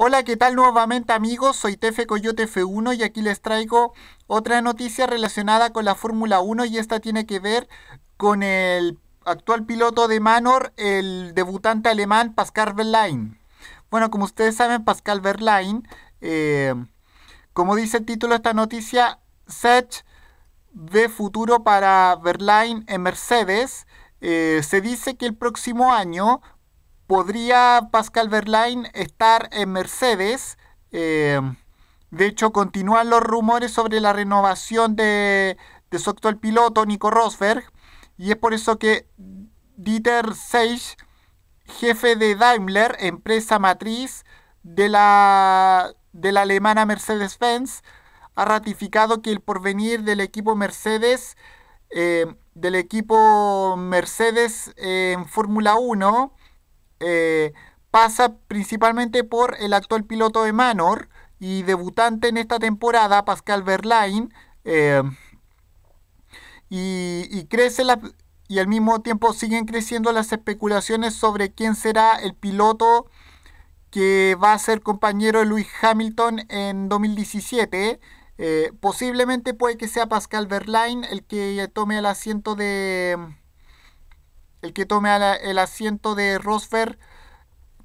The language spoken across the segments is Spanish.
Hola, ¿qué tal nuevamente amigos? Soy Tefe Coyote F1 y aquí les traigo otra noticia relacionada con la Fórmula 1 y esta tiene que ver con el actual piloto de Manor, el debutante alemán Pascal Verlaine. Bueno, como ustedes saben, Pascal Verlaine, eh, como dice el título de esta noticia, Sech ve futuro para Verlaine en Mercedes. Eh, se dice que el próximo año podría Pascal Verlaine estar en Mercedes. Eh, de hecho, continúan los rumores sobre la renovación de, su actual piloto, Nico Rosberg. Y es por eso que Dieter Seich, jefe de Daimler, empresa matriz de la, de la alemana Mercedes-Benz, ha ratificado que el porvenir del equipo Mercedes, eh, del equipo Mercedes eh, en Fórmula 1, eh, pasa principalmente por el actual piloto de Manor y debutante en esta temporada, Pascal Verlaine, eh, y, crece y al mismo tiempo siguen creciendo las especulaciones sobre quién será el piloto que va a ser compañero de Lewis Hamilton en 2017. Eh, posiblemente puede que sea Pascal Verlaine el que tome el asiento de, el que tome el asiento de Rosberg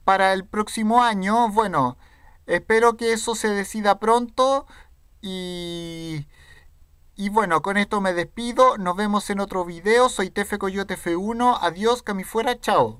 para el próximo año. Bueno, espero que eso se decida pronto y... Y bueno, con esto me despido. Nos vemos en otro video. Soy Tefe Coyote F1. Adiós, que fuera. Chao.